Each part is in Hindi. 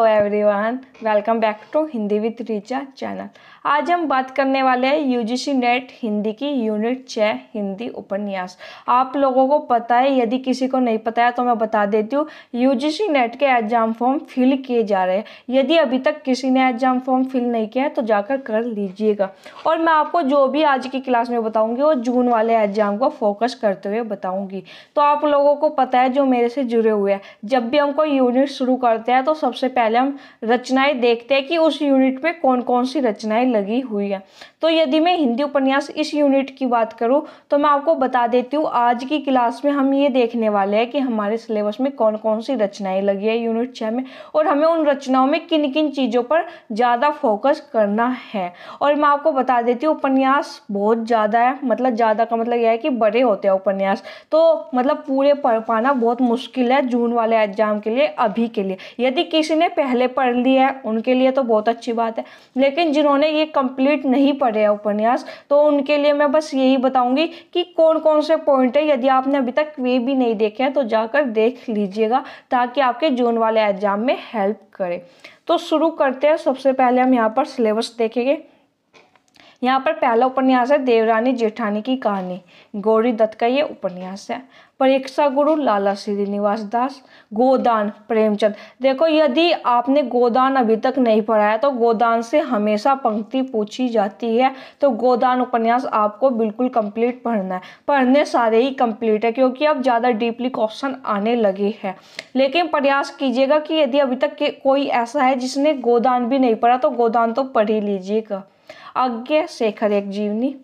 hello everyone welcome back to Hindi with Richa channel आज हम बात करने वाले हैं यूजीसी नेट हिंदी की यूनिट छः हिंदी उपन्यास आप लोगों को पता है यदि किसी को नहीं पता है तो मैं बता देती हूँ यूजीसी नेट के एग्जाम फॉर्म फिल किए जा रहे हैं यदि अभी तक किसी ने एग्जाम फॉर्म फिल नहीं किया है तो जाकर कर लीजिएगा और मैं आपको जो भी आज की क्लास में बताऊँगी वो जून वाले एग्जाम को फोकस करते हुए बताऊँगी तो आप लोगों को पता है जो मेरे से जुड़े हुए हैं जब भी हमको यूनिट शुरू करते हैं तो सबसे पहले पहले हम रचनाएं देखते हैं कि उस यूनिट में कौन कौन सी रचनाएं लगी हुई है तो यदि मैं हिंदी उपन्यास इस यूनिट की बात करूं तो मैं आपको बता देती हूं आज की क्लास में हम ये देखने वाले हैं कि हमारे सिलेबस में कौन कौन सी रचनाएं लगी है यूनिट छः में और हमें उन रचनाओं में किन किन चीज़ों पर ज़्यादा फोकस करना है और मैं आपको बता देती हूँ उपन्यास बहुत ज़्यादा है मतलब ज़्यादा का मतलब यह है कि बड़े होते हैं उपन्यास तो मतलब पूरे पढ़ पाना बहुत मुश्किल है जून वाले एग्जाम के लिए अभी के लिए यदि किसी ने पहले पढ़ लिया है उनके लिए तो बहुत अच्छी बात है लेकिन जिन्होंने ये कंप्लीट नहीं पढ़े है उपन्यास तो उनके लिए मैं बस यही बताऊंगी कि कौन कौन से पॉइंट है यदि आपने अभी तक वे भी नहीं देखे हैं तो जाकर देख लीजिएगा ताकि आपके जून वाले एग्जाम में हेल्प करे तो शुरू करते हैं सबसे पहले हम यहाँ पर सिलेबस देखेंगे यहाँ पर पहला उपन्यास है देवरानी जेठानी की कहानी गौरी दत्त का ये उपन्यास है परीक्षा गुरु लाला श्रीनिवास दास गोदान प्रेमचंद देखो यदि आपने गोदान अभी तक नहीं पढ़ा है तो गोदान से हमेशा पंक्ति पूछी जाती है तो गोदान उपन्यास आपको बिल्कुल कंप्लीट पढ़ना है पढ़ने सारे ही कंप्लीट है क्योंकि अब ज़्यादा डीपली क्वेश्चन आने लगे हैं लेकिन प्रयास कीजिएगा कि यदि अभी तक कोई ऐसा है जिसने गोदान भी नहीं पढ़ा तो गोदान तो पढ़ ही लीजिएगा आज्ञा शेखर एक जीवनी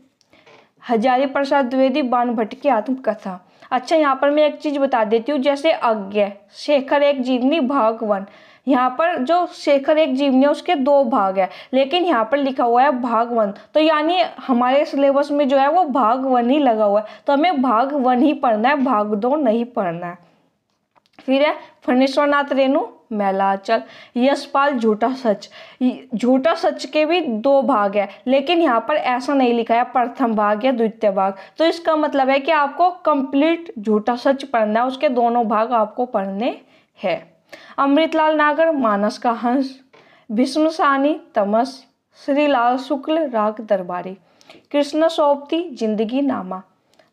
हजारी प्रसाद द्विवेदी भट्ट की आत्मकथा अच्छा यहाँ पर मैं एक चीज़ बता देती हूँ जैसे अज्ञ शेखर एक जीवनी भाग वन यहाँ पर जो शेखर एक जीवनी है उसके दो भाग है लेकिन यहाँ पर लिखा हुआ है भाग वन तो यानी हमारे सिलेबस में जो है वो भाग वन ही लगा हुआ है तो हमें भाग वन ही पढ़ना है भाग दो नहीं पढ़ना है फिर है फणेश्वरनाथ रेणु मैलाचल यशपाल झूठा सच झूठा सच के भी दो भाग है लेकिन यहाँ पर ऐसा नहीं लिखा है प्रथम भाग या द्वितीय भाग तो इसका मतलब है कि आपको कंप्लीट झूठा सच पढ़ना है उसके दोनों भाग आपको पढ़ने हैं अमृतलाल नागर मानस का हंस भीष्म सानी तमस श्रीलाल शुक्ल राग दरबारी कृष्ण सोपती जिंदगी नामा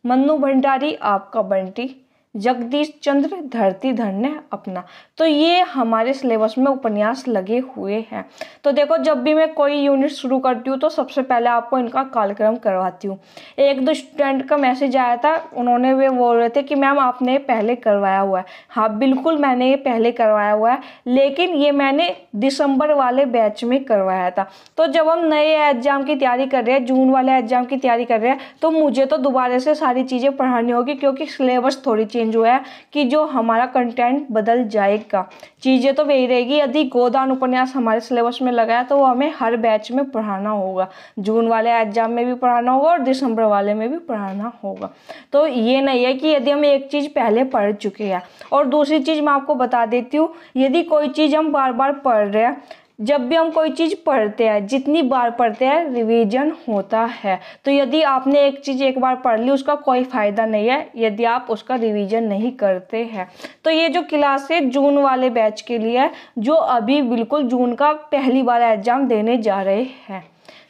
मन्नू भंडारी आपका बंटी जगदीश चंद्र धरती धरने अपना तो ये हमारे सिलेबस में उपन्यास लगे हुए हैं तो देखो जब भी मैं कोई यूनिट शुरू करती हूँ तो सबसे पहले आपको इनका कालक्रम करवाती हूँ एक दो स्टूडेंट का मैसेज आया था उन्होंने वे बोल रहे थे कि मैम आपने पहले करवाया हुआ है हाँ बिल्कुल मैंने ये पहले करवाया हुआ है लेकिन ये मैंने दिसंबर वाले बैच में करवाया था तो जब हम नए एग्जाम की तैयारी कर रहे हैं जून वाले एग्जाम की तैयारी कर रहे हैं तो मुझे तो दोबारा से सारी चीज़ें पढ़ानी होगी क्योंकि सिलेबस थोड़ी चेंज हुआ है कि जो हमारा कंटेंट बदल जाएगा चीज़ें तो वही रहेगी यदि गोदान उपन्यास हमारे सिलेबस में लगा है तो वो हमें हर बैच में पढ़ाना होगा जून वाले एग्जाम में भी पढ़ाना होगा और दिसंबर वाले में भी पढ़ाना होगा तो ये नहीं है कि यदि हम एक चीज़ पहले पढ़ चुके हैं और दूसरी चीज़ मैं आपको बता देती हूँ यदि कोई चीज़ हम बार बार पढ़ रहे हैं जब भी हम कोई चीज़ पढ़ते हैं जितनी बार पढ़ते हैं रिवीजन होता है तो यदि आपने एक चीज़ एक बार पढ़ ली उसका कोई फ़ायदा नहीं है यदि आप उसका रिवीजन नहीं करते हैं तो ये जो क्लास है जून वाले बैच के लिए है जो अभी बिल्कुल जून का पहली बार एग्ज़ाम देने जा रहे हैं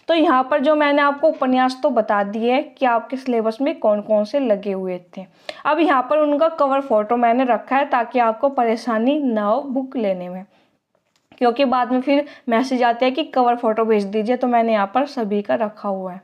तो यहाँ पर जो मैंने आपको उपन्यास तो बता दिए है कि आपके सिलेबस में कौन कौन से लगे हुए थे अब यहाँ पर उनका कवर फोटो मैंने रखा है ताकि आपको परेशानी ना हो बुक लेने में क्योंकि बाद में फिर मैसेज आते हैं कि कवर फ़ोटो भेज दीजिए तो मैंने यहाँ पर सभी का रखा हुआ है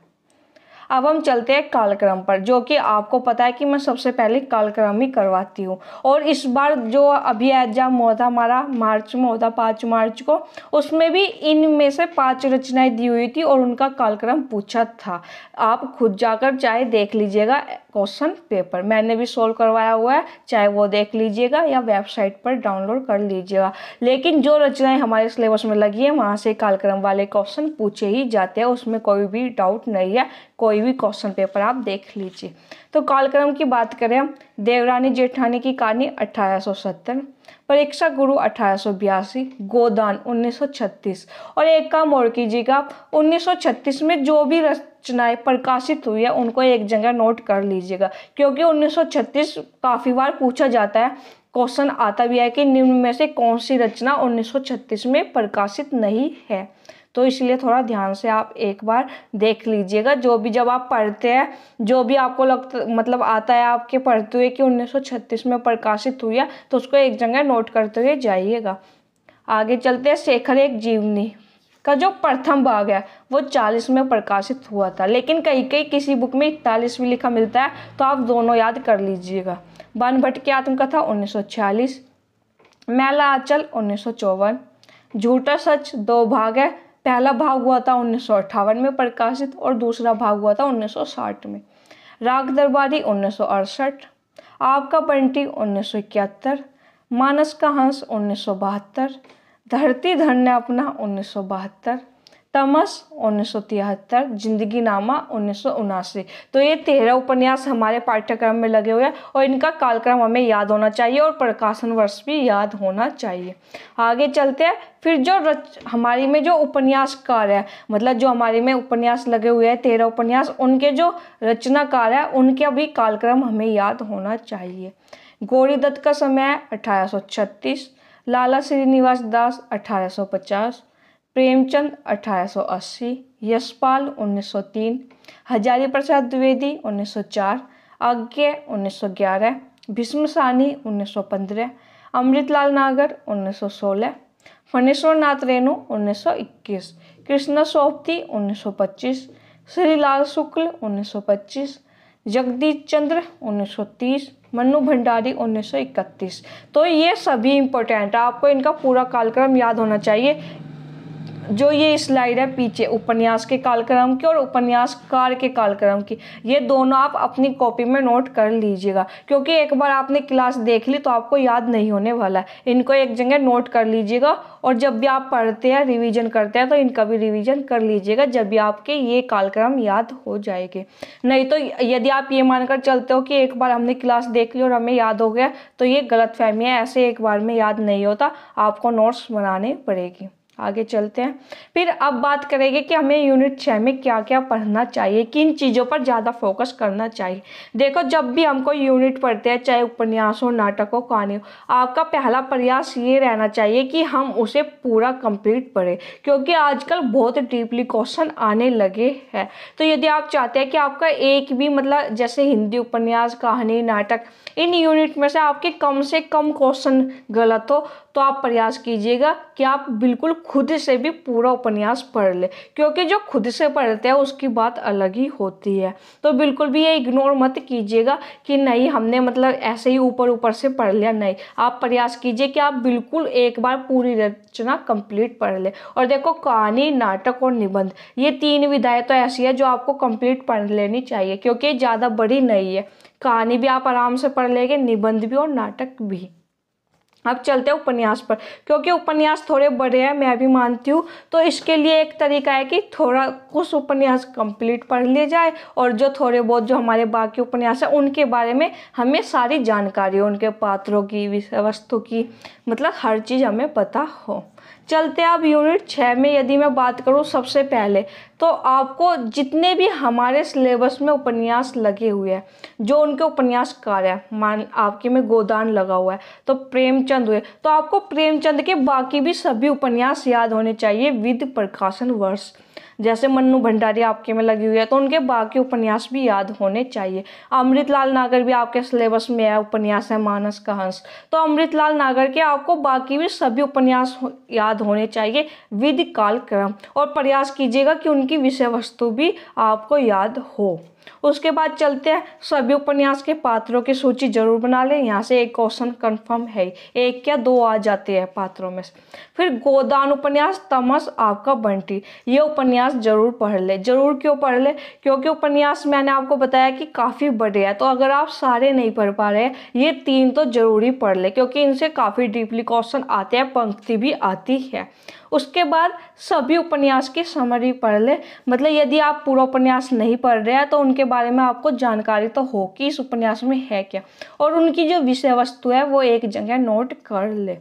अब हम चलते हैं कालक्रम पर जो कि आपको पता है कि मैं सबसे पहले कालक्रम ही करवाती हूँ और इस बार जो अभी एग्जाम हुआ था हमारा मार्च में होता पाँच मार्च को उसमें भी इनमें से पाँच रचनाएँ दी हुई थी और उनका कालक्रम पूछा था आप खुद जाकर चाहे देख लीजिएगा क्वेश्चन पेपर मैंने भी सोल्व करवाया हुआ है चाहे वो देख लीजिएगा या वेबसाइट पर डाउनलोड कर लीजिएगा लेकिन जो रचनाएं हमारे सिलेबस में लगी है वहाँ से कालक्रम वाले क्वेश्चन पूछे ही जाते हैं उसमें कोई भी डाउट नहीं है कोई कोई भी क्वेश्चन पेपर आप देख लीजिए तो कालक्रम की बात करें हम देवरानी जेठानी की कहानी 1870 परीक्षा गुरु अठारह गोदान 1936 और एक का काम जी का 1936 में जो भी रचनाएं प्रकाशित हुई है उनको एक जगह नोट कर लीजिएगा क्योंकि 1936 काफ़ी बार पूछा जाता है क्वेश्चन आता भी है कि निम्न में से कौन सी रचना 1936 में प्रकाशित नहीं है तो इसलिए थोड़ा ध्यान से आप एक बार देख लीजिएगा जो भी जब आप पढ़ते हैं जो भी आपको लगता मतलब आता है आपके पढ़ते हुए कि 1936 में प्रकाशित हुई है तो उसको एक जगह नोट करते हुए जाइएगा आगे चलते हैं शेखर एक जीवनी का जो प्रथम भाग है वो चालीस में प्रकाशित हुआ था लेकिन कई कई किसी बुक में इकतालीस भी लिखा मिलता है तो आप दोनों याद कर लीजिएगा भट्ट की आत्मकथा उन्नीस मैला आंचल उन्नीस झूठा सच दो भाग है पहला भाग हुआ था उन्नीस में प्रकाशित और दूसरा भाग हुआ था 1960 में राग दरबारी उन्नीस आपका पंटी उन्नीस मानस का हंस उन्नीस धरती धन्य अपना उन्नीस तमस उन्नीस जिंदगी नामा उन्नीस तो ये तेरह उपन्यास हमारे पाठ्यक्रम में लगे हुए हैं और इनका कालक्रम हमें याद होना चाहिए और प्रकाशन वर्ष भी याद होना चाहिए आगे चलते हैं फिर जो रच हमारी में जो उपन्यासकार है मतलब जो हमारे में उपन्यास लगे हुए हैं तेरह उपन्यास उनके जो रचनाकार है उनके भी कालक्रम हमें याद होना चाहिए गौरी दत्त का समय अठारह सौ छत्तीस लाला श्रीनिवास दास अठारह सौ पचास प्रेमचंद 1880, यशपाल 1903, हजारी प्रसाद द्विवेदी 1904, आज्ञा 1911, भीष्म सानी 1915, अमृतलाल नागर 1916, फणेश्वर नाथ रेणु 1921, कृष्णा सोपती 1925, श्रीलाल शुक्ल 1925, जगदीश चंद्र 1930 मनु भंडारी 1931 तो ये सभी इम्पोर्टेंट आपको इनका पूरा कालक्रम याद होना चाहिए जो ये स्लाइड है पीछे उपन्यास के कालक्रम की और उपन्यासकार के कालक्रम की ये दोनों आप अपनी कॉपी में नोट कर लीजिएगा क्योंकि एक बार आपने क्लास देख ली तो आपको याद नहीं होने वाला है इनको एक जगह नोट कर लीजिएगा और जब भी आप पढ़ते हैं रिवीजन करते हैं तो इनका भी रिवीजन कर लीजिएगा जब भी आपके ये कालक्रम याद हो जाएंगे नहीं तो यदि आप ये मानकर चलते हो कि एक बार हमने क्लास देख ली और हमें याद हो गया तो ये गलत फहमी है ऐसे एक बार में याद नहीं होता आपको नोट्स बनाने पड़ेगी आगे चलते हैं फिर अब बात करेंगे कि हमें यूनिट छः में क्या क्या पढ़ना चाहिए किन चीज़ों पर ज़्यादा फोकस करना चाहिए देखो जब भी हमको यूनिट पढ़ते हैं चाहे उपन्यास हो नाटक हो कहानी हो आपका पहला प्रयास ये रहना चाहिए कि हम उसे पूरा कंप्लीट पढ़ें क्योंकि आजकल बहुत डीपली क्वेश्चन आने लगे हैं तो यदि आप चाहते हैं कि आपका एक भी मतलब जैसे हिंदी उपन्यास कहानी नाटक इन यूनिट में से आपके कम से कम क्वेश्चन गलत हो तो आप प्रयास कीजिएगा कि आप बिल्कुल खुद से भी पूरा उपन्यास पढ़ ले क्योंकि जो खुद से पढ़ते हैं उसकी बात अलग ही होती है तो बिल्कुल भी ये इग्नोर मत कीजिएगा कि नहीं हमने मतलब ऐसे ही ऊपर ऊपर से पढ़ लिया नहीं आप प्रयास कीजिए कि आप बिल्कुल एक बार पूरी रचना कंप्लीट पढ़ लें और देखो कहानी नाटक और निबंध ये तीन विधाएँ तो ऐसी है जो आपको कंप्लीट पढ़ लेनी चाहिए क्योंकि ज़्यादा बड़ी नहीं है कहानी भी आप आराम से पढ़ लेंगे निबंध भी और नाटक भी अब चलते हैं उपन्यास पर क्योंकि उपन्यास थोड़े बड़े हैं मैं भी मानती हूँ तो इसके लिए एक तरीका है कि थोड़ा कुछ उपन्यास कंप्लीट पढ़ लिया जाए और जो थोड़े बहुत जो हमारे बाकी उपन्यास हैं उनके बारे में हमें सारी जानकारी उनके पात्रों की विषय वस्तु की मतलब हर चीज़ हमें पता हो चलते अब यूनिट छः में यदि मैं बात करूँ सबसे पहले तो आपको जितने भी हमारे सिलेबस में उपन्यास लगे हुए हैं जो उनके उपन्यासकार है मान आपके में गोदान लगा हुआ है तो प्रेमचंद हुए तो आपको प्रेमचंद के बाकी भी सभी उपन्यास याद होने चाहिए विद प्रकाशन वर्ष जैसे मन्नू भंडारी आपके में लगी हुई है तो उनके बाकी उपन्यास भी याद होने चाहिए अमृतलाल नागर भी आपके सिलेबस में है उपन्यास है मानस का हंस तो अमृतलाल नागर के आपको बाकी भी सभी उपन्यास याद होने चाहिए विधि काल क्रम और प्रयास कीजिएगा कि उनकी विषय वस्तु भी आपको याद हो उसके बाद चलते हैं सभी उपन्यास के पात्रों की सूची जरूर बना लें यहाँ से एक क्वेश्चन कंफर्म है एक या दो आ जाते हैं पात्रों में फिर गोदान उपन्यास तमस आपका बंटी ये उपन्यास जरूर पढ़ ले जरूर क्यों पढ़ ले क्योंकि उपन्यास मैंने आपको बताया कि काफ़ी बड़े हैं तो अगर आप सारे नहीं पढ़ पा रहे ये तीन तो जरूरी पढ़ ले क्योंकि इनसे काफ़ी डीपली क्वेश्चन आते हैं पंक्ति भी आती है उसके बाद सभी उपन्यास की समरी पढ़ ले मतलब यदि आप पूरा उपन्यास नहीं पढ़ रहे हैं तो उनके बारे में आपको जानकारी तो हो कि इस उपन्यास में है क्या और उनकी जो विषय वस्तु है वो एक जगह नोट कर ले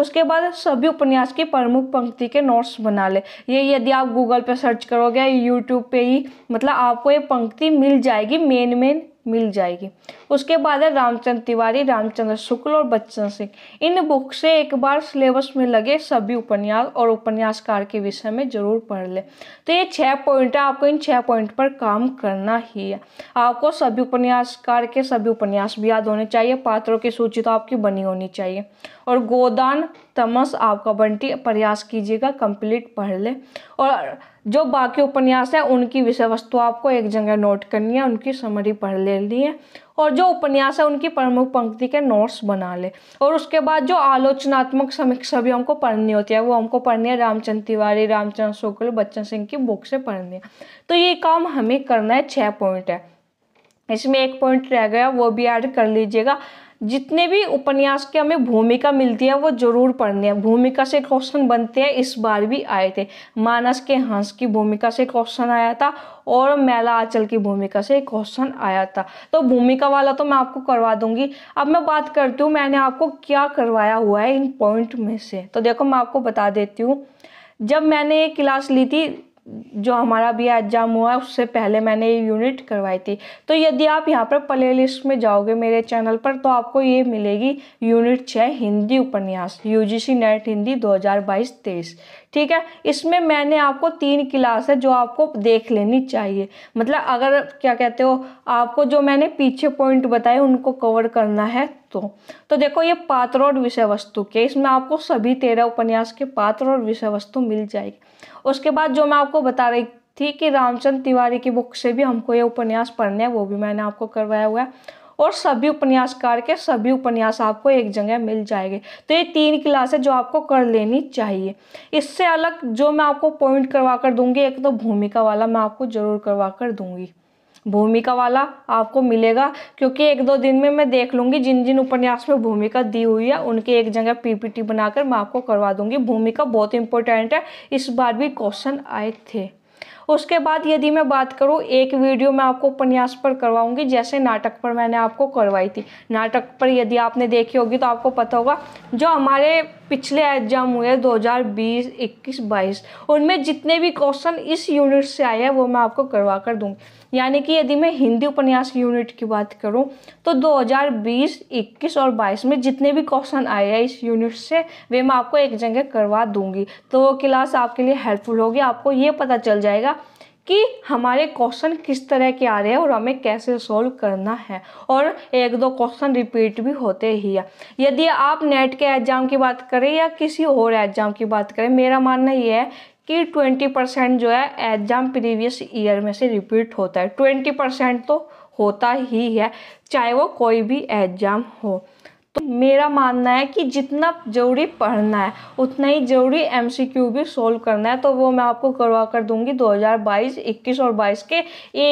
उसके बाद सभी उपन्यास की प्रमुख पंक्ति के नोट्स बना ले ये यदि आप गूगल पर सर्च करोगे यूट्यूब पे ही मतलब आपको ये पंक्ति मिल जाएगी मेन मेन मिल जाएगी उसके बाद है रामचंद्र तिवारी रामचंद्र शुक्ल और बच्चन सिंह इन बुक से एक बार सिलेबस में लगे सभी उपन्यास और उपन्यासकार के विषय में जरूर पढ़ लें तो ये छः पॉइंट है आपको इन छः पॉइंट पर काम करना ही है आपको सभी उपन्यासकार के सभी उपन्यास भी याद होने चाहिए पात्रों की सूची तो आपकी बनी होनी चाहिए और गोदान तमस आपका बंटी प्रयास कीजिएगा कंप्लीट पढ़ ले और जो बाकी उपन्यास है उनकी विषय वस्तु आपको एक जगह नोट करनी है उनकी समरी पढ़ लेनी है और जो उपन्यास है उनकी प्रमुख पंक्ति के नोट्स बना ले और उसके बाद जो आलोचनात्मक समीक्षा भी हमको पढ़नी होती है वो हमको पढ़नी है रामचंद्र तिवारी रामचंद्र शुक्ल बच्चन सिंह की बुक से पढ़नी है तो ये काम हमें करना है छः पॉइंट है इसमें एक पॉइंट रह गया वो भी ऐड कर लीजिएगा जितने भी उपन्यास के हमें भूमिका मिलती है वो जरूर पढ़ने हैं भूमिका से क्वेश्चन बनते हैं इस बार भी आए थे मानस के हंस की भूमिका से क्वेश्चन आया था और मैला आंचल की भूमिका से क्वेश्चन आया था तो भूमिका वाला तो मैं आपको करवा दूंगी अब मैं बात करती हूँ मैंने आपको क्या करवाया हुआ है इन पॉइंट में से तो देखो मैं आपको बता देती हूँ जब मैंने ये क्लास ली थी जो हमारा भी एग्ज़ाम हुआ उससे पहले मैंने ये यूनिट करवाई थी तो यदि आप यहाँ पर प्ले लिस्ट में जाओगे मेरे चैनल पर तो आपको ये मिलेगी यूनिट छः हिंदी उपन्यास यूजीसी नेट हिंदी 2022-23 ठीक है इसमें मैंने आपको तीन क्लास है जो आपको देख लेनी चाहिए मतलब अगर क्या कहते हो आपको जो मैंने पीछे पॉइंट बताए उनको कवर करना है तो तो देखो ये पात्र और विषय वस्तु के इसमें आपको सभी तेरह उपन्यास के पात्र और विषय वस्तु मिल जाएगी उसके बाद जो मैं आपको बता रही थी कि रामचंद्र तिवारी की बुक से भी हमको ये उपन्यास पढ़ने हैं वो भी मैंने आपको करवाया हुआ है और सभी उपन्यासकार के सभी उपन्यास आपको एक जगह मिल जाएंगे तो ये तीन क्लासें जो आपको कर लेनी चाहिए इससे अलग जो मैं आपको पॉइंट करवा कर दूंगी एक तो भूमिका वाला मैं आपको ज़रूर करवा कर दूंगी भूमिका वाला आपको मिलेगा क्योंकि एक दो दिन में मैं देख लूँगी जिन जिन उपन्यास में भूमिका दी हुई है उनके एक जगह पीपीटी बनाकर मैं आपको करवा दूंगी भूमिका बहुत इंपॉर्टेंट है इस बार भी क्वेश्चन आए थे उसके बाद यदि मैं बात करूँ एक वीडियो मैं आपको उपन्यास पर करवाऊँगी जैसे नाटक पर मैंने आपको करवाई थी नाटक पर यदि आपने देखी होगी तो आपको पता होगा जो हमारे पिछले एग्जाम हुए 2020, 21, 22 उनमें जितने भी क्वेश्चन इस यूनिट से आए हैं वो मैं आपको करवा कर दूँगी यानी कि यदि मैं हिंदी उपन्यास यूनिट की बात करूँ तो 2020, 21 और 22 में जितने भी क्वेश्चन आए हैं इस यूनिट से वे मैं आपको एक जगह करवा दूँगी तो वो क्लास आपके लिए हेल्पफुल होगी आपको ये पता चल जाएगा कि हमारे क्वेश्चन किस तरह के आ रहे हैं और हमें कैसे सॉल्व करना है और एक दो क्वेश्चन रिपीट भी होते ही है यदि आप नेट के एग्ज़ाम की बात करें या किसी और एग्ज़ाम की बात करें मेरा मानना यह है कि ट्वेंटी परसेंट जो है एग्ज़ाम प्रीवियस ईयर में से रिपीट होता है ट्वेंटी परसेंट तो होता ही है चाहे वो कोई भी एग्ज़ाम हो तो मेरा मानना है कि जितना जरूरी पढ़ना है उतना ही जरूरी एम भी सोल्व करना है तो वो मैं आपको करवा कर दूंगी 2022, 21 और 22 के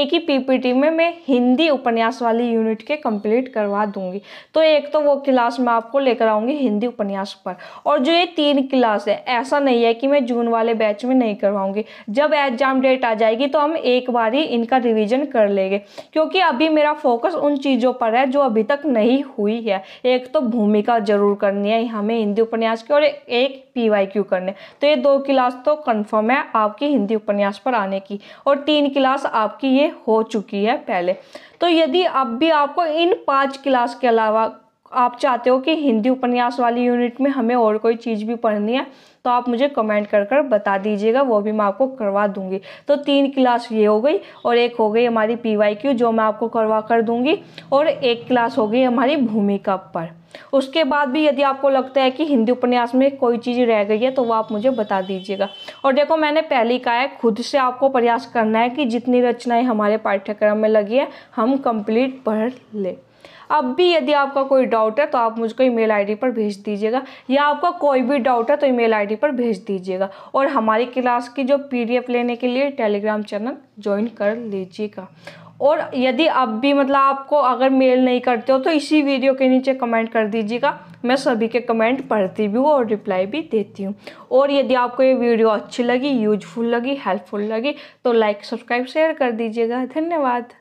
एक ही पीपीटी में मैं हिंदी उपन्यास वाली यूनिट के कंप्लीट करवा दूंगी तो एक तो वो क्लास मैं आपको लेकर आऊँगी हिंदी उपन्यास पर और जो ये तीन क्लास है ऐसा नहीं है कि मैं जून वाले बैच में नहीं करवाऊँगी जब एग्जाम डेट आ जाएगी तो हम एक बार ही इनका रिविज़न कर लेंगे क्योंकि अभी मेरा फोकस उन चीज़ों पर है जो अभी तक नहीं हुई है एक तो भूमिका जरूर करनी है हमें हिंदी उपन्यास की और एक पी वाई क्यू करने तो ये दो क्लास तो कन्फर्म है आपकी हिंदी उपन्यास पर आने की और तीन क्लास आपकी ये हो चुकी है पहले तो यदि अब भी आपको इन पाँच क्लास के अलावा आप चाहते हो कि हिंदी उपन्यास वाली यूनिट में हमें और कोई चीज़ भी पढ़नी है तो आप मुझे कमेंट कर कर बता दीजिएगा वो भी मैं आपको करवा दूंगी तो तीन क्लास ये हो गई और एक हो गई हमारी पी वाई क्यू जो मैं आपको करवा कर दूंगी और एक क्लास हो गई हमारी भूमिका पर उसके बाद भी यदि आपको लगता है कि हिंदी उपन्यास में कोई चीज़ रह गई है तो वो आप मुझे बता दीजिएगा और देखो मैंने पहले ही कहा है खुद से आपको प्रयास करना है कि जितनी रचनाएँ हमारे पाठ्यक्रम में लगी है हम कंप्लीट पढ़ लें अब भी यदि आपका कोई डाउट है तो आप मुझको ईमेल आईडी पर भेज दीजिएगा या आपका कोई भी डाउट है तो ईमेल आईडी पर भेज दीजिएगा और हमारी क्लास की जो पीडीएफ लेने के लिए टेलीग्राम चैनल ज्वाइन कर लीजिएगा और यदि अब भी मतलब आपको अगर मेल नहीं करते हो तो इसी वीडियो के नीचे कमेंट कर दीजिएगा मैं सभी के कमेंट पढ़ती भी हूँ और रिप्लाई भी देती हूँ और यदि आपको ये वीडियो अच्छी लगी यूजफुल लगी हेल्पफुल लगी तो लाइक सब्सक्राइब शेयर कर दीजिएगा धन्यवाद